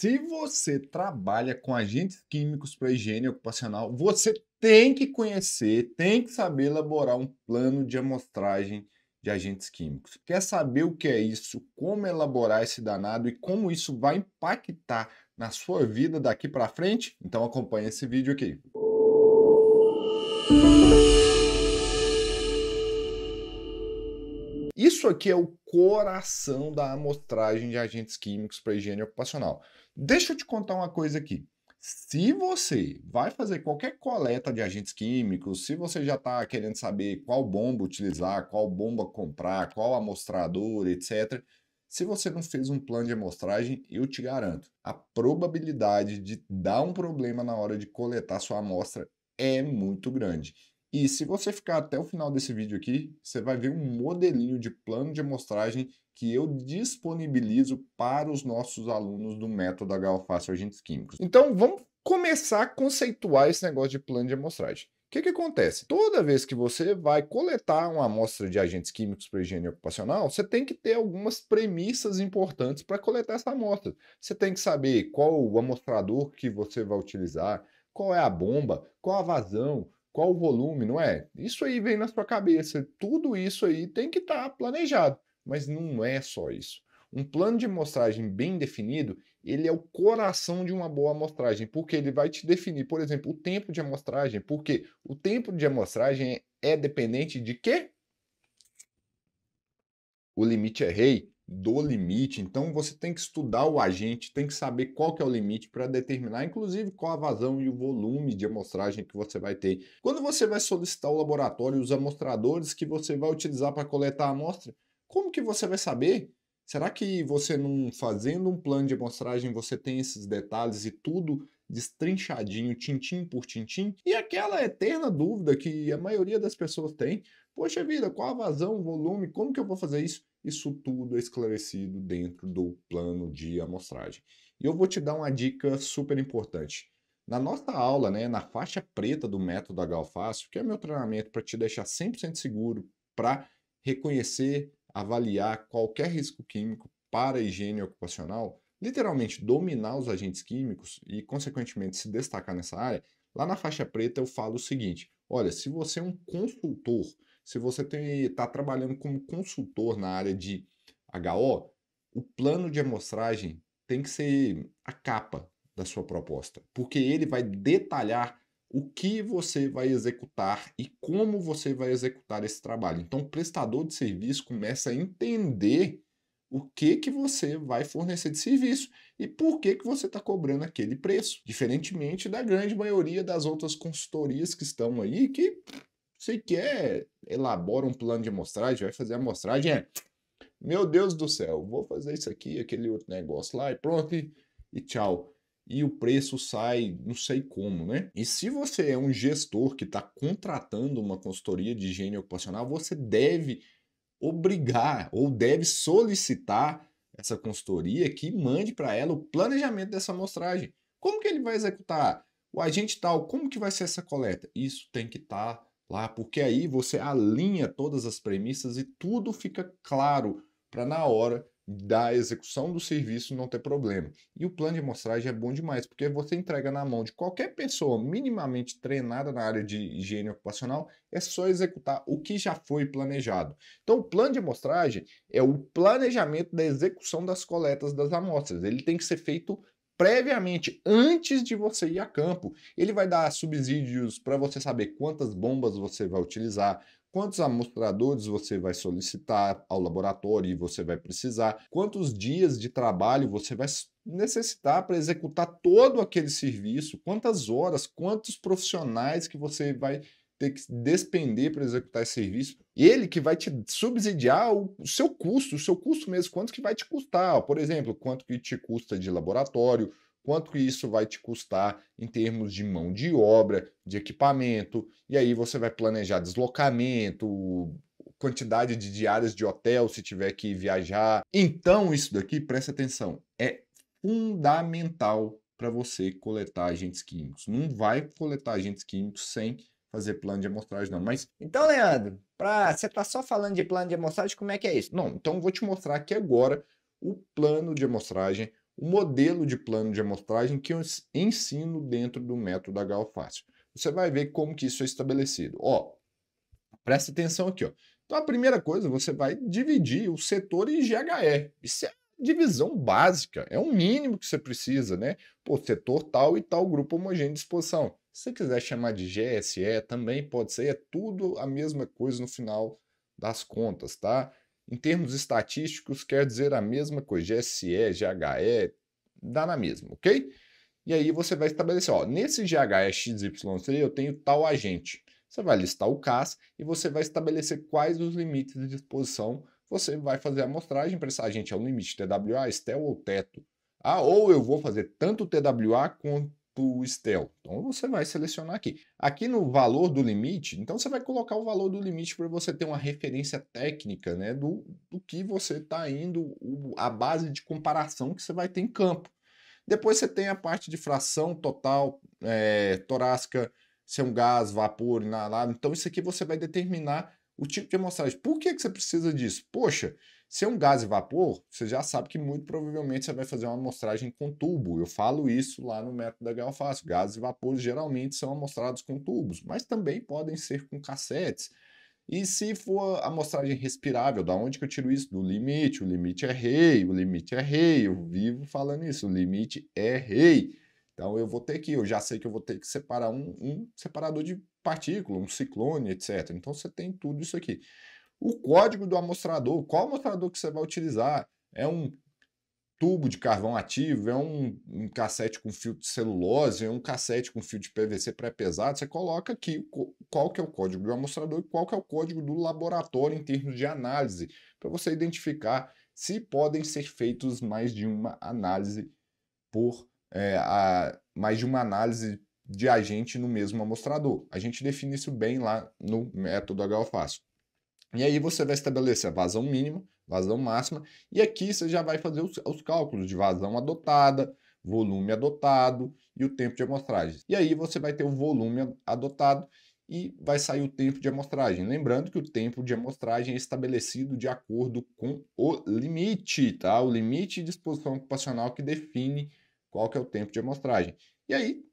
Se você trabalha com agentes químicos para higiene ocupacional, você tem que conhecer, tem que saber elaborar um plano de amostragem de agentes químicos. Quer saber o que é isso, como elaborar esse danado e como isso vai impactar na sua vida daqui para frente? Então acompanha esse vídeo aqui. Isso aqui é o coração da amostragem de agentes químicos para higiene ocupacional. Deixa eu te contar uma coisa aqui. Se você vai fazer qualquer coleta de agentes químicos, se você já está querendo saber qual bomba utilizar, qual bomba comprar, qual amostrador, etc., se você não fez um plano de amostragem, eu te garanto, a probabilidade de dar um problema na hora de coletar sua amostra é muito grande. E se você ficar até o final desse vídeo aqui, você vai ver um modelinho de plano de amostragem que eu disponibilizo para os nossos alunos do método HOFACE Agentes Químicos. Então vamos começar a conceituar esse negócio de plano de amostragem. O que, que acontece? Toda vez que você vai coletar uma amostra de agentes químicos para higiene ocupacional, você tem que ter algumas premissas importantes para coletar essa amostra. Você tem que saber qual o amostrador que você vai utilizar, qual é a bomba, qual a vazão, qual o volume, não é? Isso aí vem na sua cabeça. Tudo isso aí tem que estar tá planejado. Mas não é só isso. Um plano de amostragem bem definido, ele é o coração de uma boa amostragem, porque ele vai te definir, por exemplo, o tempo de amostragem, porque o tempo de amostragem é dependente de quê? O limite é rei do limite. Então você tem que estudar o agente, tem que saber qual que é o limite para determinar, inclusive, qual a vazão e o volume de amostragem que você vai ter. Quando você vai solicitar o laboratório, os amostradores que você vai utilizar para coletar a amostra, como que você vai saber? Será que você não fazendo um plano de amostragem você tem esses detalhes e tudo destrinchadinho, tintim por tintim, e aquela eterna dúvida que a maioria das pessoas tem: poxa vida, qual a vazão, o volume, como que eu vou fazer isso? Isso tudo é esclarecido dentro do plano de amostragem. E eu vou te dar uma dica super importante. Na nossa aula, né, na faixa preta do método Galfácio, que é meu treinamento para te deixar 100% seguro para reconhecer, avaliar qualquer risco químico para a higiene ocupacional, literalmente dominar os agentes químicos e, consequentemente, se destacar nessa área, lá na faixa preta eu falo o seguinte: olha, se você é um consultor, se você está trabalhando como consultor na área de HO, o plano de amostragem tem que ser a capa da sua proposta, porque ele vai detalhar o que você vai executar e como você vai executar esse trabalho. Então, o prestador de serviço começa a entender o que que você vai fornecer de serviço e por que que você está cobrando aquele preço. Diferentemente da grande maioria das outras consultorias que estão aí, que sequer elabora um plano de amostragem, vai fazer a amostragem, é, meu Deus do céu, vou fazer isso aqui, aquele outro negócio lá e pronto, e, e tchau. E o preço sai não sei como, né? E se você é um gestor que está contratando uma consultoria de higiene ocupacional, você deve obrigar ou deve solicitar essa consultoria que mande para ela o planejamento dessa amostragem. Como que ele vai executar? O agente tal, como que vai ser essa coleta? Isso tem que estar tá lá, porque aí você alinha todas as premissas e tudo fica claro para na hora da execução do serviço não ter problema. E o plano de amostragem é bom demais, porque você entrega na mão de qualquer pessoa minimamente treinada na área de higiene ocupacional, é só executar o que já foi planejado. Então, o plano de amostragem é o planejamento da execução das coletas das amostras. Ele tem que ser feito previamente, antes de você ir a campo. Ele vai dar subsídios para você saber quantas bombas você vai utilizar, quantos amostradores você vai solicitar ao laboratório e você vai precisar, quantos dias de trabalho você vai necessitar para executar todo aquele serviço, quantas horas, quantos profissionais que você vai ter que despender para executar esse serviço. Ele que vai te subsidiar o seu custo, o seu custo mesmo, quanto que vai te custar. Por exemplo, quanto que te custa de laboratório, quanto que isso vai te custar em termos de mão de obra, de equipamento, e aí você vai planejar deslocamento, quantidade de diárias de hotel se tiver que viajar. Então, isso daqui, presta atenção, é fundamental para você coletar agentes químicos. Não vai coletar agentes químicos sem fazer plano de amostragem, não. Mas. Então, Leandro, pra... você tá só falando de plano de amostragem, como é que é isso? Não, então vou te mostrar aqui agora o plano de amostragem o modelo de plano de amostragem que eu ensino dentro do método da Galfácio. Você vai ver como que isso é estabelecido. Ó, presta atenção aqui, ó. Então a primeira coisa, você vai dividir o setor em GHE. Isso é divisão básica, é o mínimo que você precisa, né? Pô, setor tal e tal grupo homogêneo de exposição. Se você quiser chamar de GSE, também pode ser, é tudo a mesma coisa no final das contas, tá? Em termos estatísticos, quer dizer a mesma coisa. GSE, GHE, dá na mesma, ok? E aí você vai estabelecer, ó, nesse GHE xy eu tenho tal agente. Você vai listar o CAS e você vai estabelecer quais os limites de disposição você vai fazer a amostragem para esse agente. É o limite TWA, STEL ou teto. Ah, ou eu vou fazer tanto TWA quanto do Estel. Então você vai selecionar aqui. Aqui no valor do limite, então você vai colocar o valor do limite para você ter uma referência técnica né, do, do que você está indo, a base de comparação que você vai ter em campo. Depois você tem a parte de fração total, é, torácica, se é um gás, vapor, inalado. Então isso aqui você vai determinar o tipo de amostragem. Por que, que você precisa disso? Poxa, se é um gás e vapor, você já sabe que muito provavelmente você vai fazer uma amostragem com tubo. Eu falo isso lá no método da Galfaço. Gases e vapores geralmente são amostrados com tubos, mas também podem ser com cassetes. E se for amostragem respirável, da onde que eu tiro isso? Do limite. O limite é rei, o limite é rei. Eu vivo falando isso, o limite é rei. Então eu vou ter que, eu já sei que eu vou ter que separar um, um separador de partícula, um ciclone, etc. Então você tem tudo isso aqui o código do amostrador, qual amostrador que você vai utilizar. É um tubo de carvão ativo, é um, um cassete com fio de celulose, é um cassete com fio de PVC pré-pesado. Você coloca aqui qual que é o código do amostrador e qual que é o código do laboratório em termos de análise, para você identificar se podem ser feitos mais de uma análise por é, a, mais de uma análise de agente no mesmo amostrador. A gente define isso bem lá no método HOFácil. E aí você vai estabelecer a vazão mínima, vazão máxima, e aqui você já vai fazer os, os cálculos de vazão adotada, volume adotado e o tempo de amostragem. E aí você vai ter o volume adotado e vai sair o tempo de amostragem. Lembrando que o tempo de amostragem é estabelecido de acordo com o limite, tá? O limite de exposição ocupacional que define qual que é o tempo de amostragem. E aí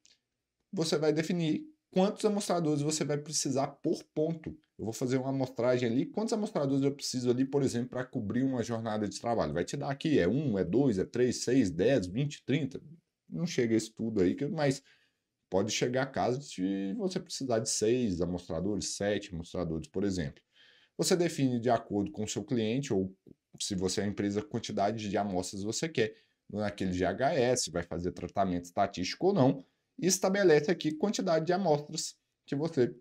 você vai definir quantos amostradores você vai precisar por ponto eu vou fazer uma amostragem ali, quantos amostradores eu preciso ali, por exemplo, para cobrir uma jornada de trabalho? Vai te dar aqui, é um, é dois, é três, seis, dez, vinte, trinta. Não chega esse tudo aí, mas pode chegar a caso de você precisar de seis amostradores, sete amostradores, por exemplo. Você define de acordo com o seu cliente ou se você é a empresa, quantidade de amostras você quer naquele GHS, vai fazer tratamento estatístico ou não, e estabelece aqui quantidade de amostras que você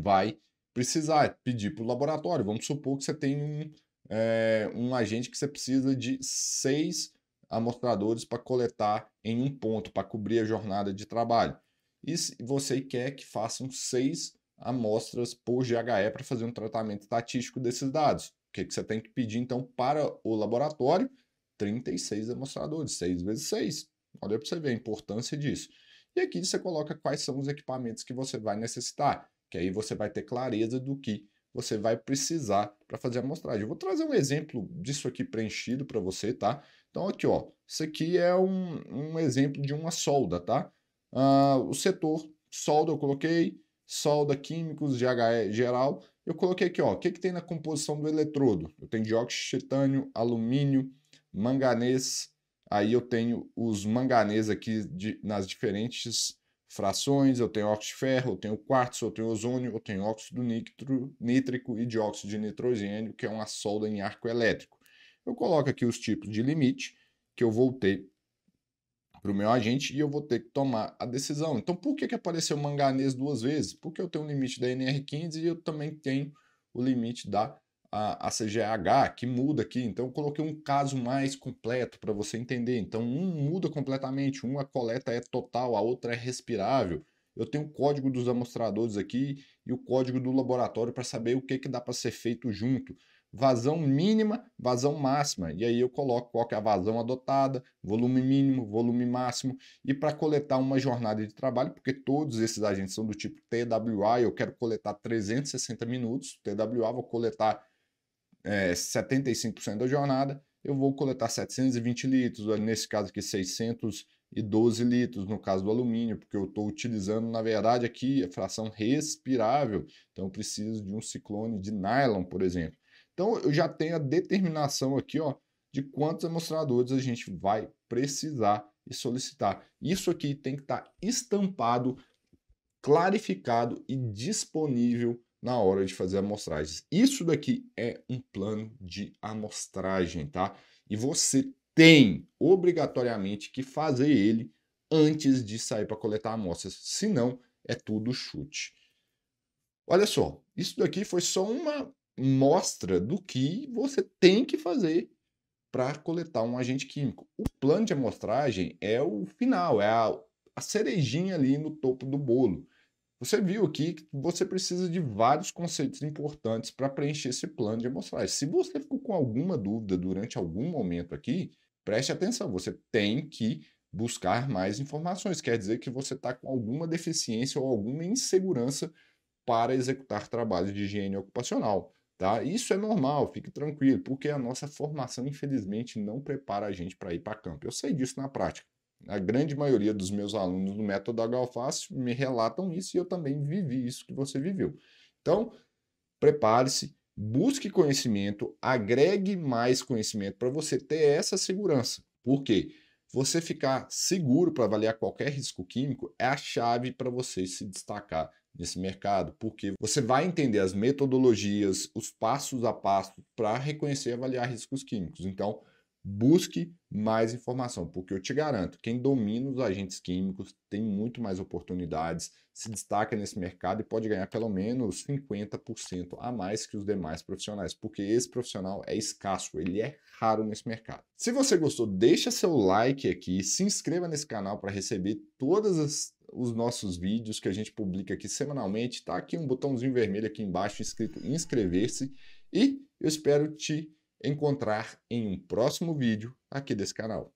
vai precisar, é pedir para o laboratório. Vamos supor que você tem um, é, um agente que você precisa de seis amostradores para coletar em um ponto, para cobrir a jornada de trabalho. E você quer que façam seis amostras por GHE para fazer um tratamento estatístico desses dados. O que, que você tem que pedir, então, para o laboratório? 36 amostradores, 6 vezes 6. Olha para você ver a importância disso. E aqui você coloca quais são os equipamentos que você vai necessitar que aí você vai ter clareza do que você vai precisar para fazer a amostragem. Eu vou trazer um exemplo disso aqui preenchido para você, tá? Então aqui, ó, isso aqui é um, um exemplo de uma solda, tá? Uh, o setor solda eu coloquei, solda químicos, GHE geral, eu coloquei aqui, ó, o que, que tem na composição do eletrodo? Eu tenho dióxido de titânio, alumínio, manganês, aí eu tenho os manganês aqui de, nas diferentes frações, eu tenho óxido de ferro, eu tenho quartzo, eu tenho ozônio, eu tenho óxido nitro, nítrico e dióxido de nitrogênio, que é uma solda em arco elétrico. Eu coloco aqui os tipos de limite que eu voltei para o meu agente e eu vou ter que tomar a decisão. Então, por que, que apareceu manganês duas vezes? Porque eu tenho o limite da NR15 e eu também tenho o limite da a, a CGH, que muda aqui. Então, eu coloquei um caso mais completo para você entender. Então, um muda completamente, uma coleta é total, a outra é respirável. Eu tenho o código dos amostradores aqui e o código do laboratório para saber o que, que dá para ser feito junto. Vazão mínima, vazão máxima. E aí eu coloco qual que é a vazão adotada, volume mínimo, volume máximo. E para coletar uma jornada de trabalho, porque todos esses agentes são do tipo TWA, eu quero coletar 360 minutos. TWA vou coletar é, eh, 75% da jornada, eu vou coletar 720 litros, eh, nesse caso aqui 612 litros, no caso do alumínio, porque eu estou utilizando, na verdade, aqui a é fração respirável, então eu preciso de um ciclone de nylon, por exemplo. Então eu já tenho a determinação aqui ó, de quantos amostradores a gente vai precisar e solicitar. Isso aqui tem que estar tá estampado, clarificado e disponível na hora de fazer amostragens. Isso daqui é um plano de amostragem, tá? E você tem obrigatoriamente que fazer ele antes de sair para coletar amostras, senão é tudo chute. Olha só, isso daqui foi só uma mostra do que você tem que fazer para coletar um agente químico. O plano de amostragem é o final, é a, a cerejinha ali no topo do bolo. Você viu aqui que você precisa de vários conceitos importantes para preencher esse plano de amostragem. Se você ficou com alguma dúvida durante algum momento aqui, preste atenção, você tem que buscar mais informações. Quer dizer que você está com alguma deficiência ou alguma insegurança para executar trabalho de higiene ocupacional. Tá? Isso é normal, fique tranquilo, porque a nossa formação, infelizmente, não prepara a gente para ir para campo. Eu sei disso na prática. A grande maioria dos meus alunos do método Galface me relatam isso e eu também vivi isso que você viveu. Então, prepare-se, busque conhecimento, agregue mais conhecimento para você ter essa segurança. Por quê? Você ficar seguro para avaliar qualquer risco químico é a chave para você se destacar nesse mercado, porque você vai entender as metodologias, os passos a passo para reconhecer e avaliar riscos químicos. Então, busque mais informação, porque eu te garanto, quem domina os agentes químicos tem muito mais oportunidades, se destaca nesse mercado e pode ganhar pelo menos 50% a mais que os demais profissionais, porque esse profissional é escasso, ele é raro nesse mercado. Se você gostou, deixa seu like aqui, se inscreva nesse canal para receber todas as os nossos vídeos que a gente publica aqui semanalmente, tá aqui um botãozinho vermelho aqui embaixo escrito inscrever-se e eu espero te encontrar em um próximo vídeo aqui desse canal.